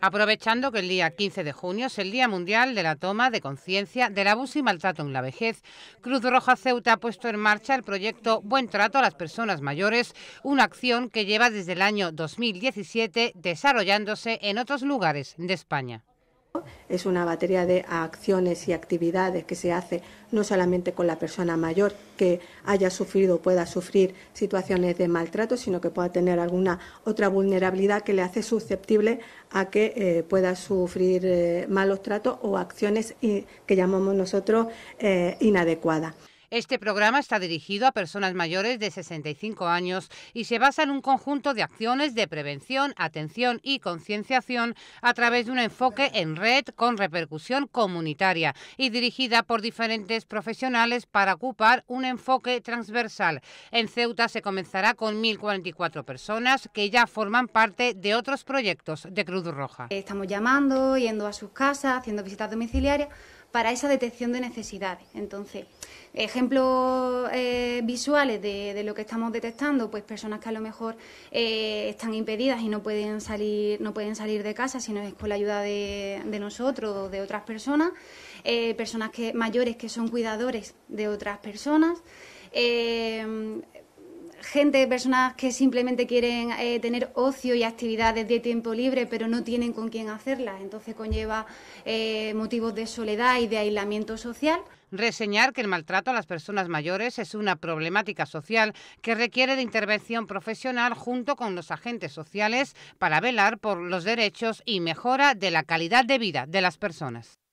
aprovechando que el día 15 de junio es el Día Mundial de la Toma de Conciencia del Abuso y Maltrato en la Vejez. Cruz Roja Ceuta ha puesto en marcha el proyecto Buen Trato a las Personas Mayores, una acción que lleva desde el año 2017 desarrollándose en otros lugares de España es una batería de acciones y actividades que se hace no solamente con la persona mayor que haya sufrido o pueda sufrir situaciones de maltrato, sino que pueda tener alguna otra vulnerabilidad que le hace susceptible a que eh, pueda sufrir eh, malos tratos o acciones que llamamos nosotros eh, inadecuadas. Este programa está dirigido a personas mayores de 65 años y se basa en un conjunto de acciones de prevención, atención y concienciación a través de un enfoque en red con repercusión comunitaria y dirigida por diferentes profesionales para ocupar un enfoque transversal. En Ceuta se comenzará con 1.044 personas que ya forman parte de otros proyectos de Cruz Roja. Estamos llamando, yendo a sus casas, haciendo visitas domiciliarias para esa detección de necesidades. Entonces, ejemplos eh, visuales de, lo que estamos detectando, pues personas que a lo mejor eh, están impedidas y no pueden salir, no pueden salir de casa, sino es con la ayuda de, nosotros o de otras personas, eh, personas que mayores que son cuidadores de otras personas gente, personas que simplemente quieren eh, tener ocio y actividades de tiempo libre, pero no tienen con quién hacerlas. Entonces conlleva eh, motivos de soledad y de aislamiento social. Reseñar que el maltrato a las personas mayores es una problemática social que requiere de intervención profesional junto con los agentes sociales para velar por los derechos y mejora de la calidad de vida de las personas.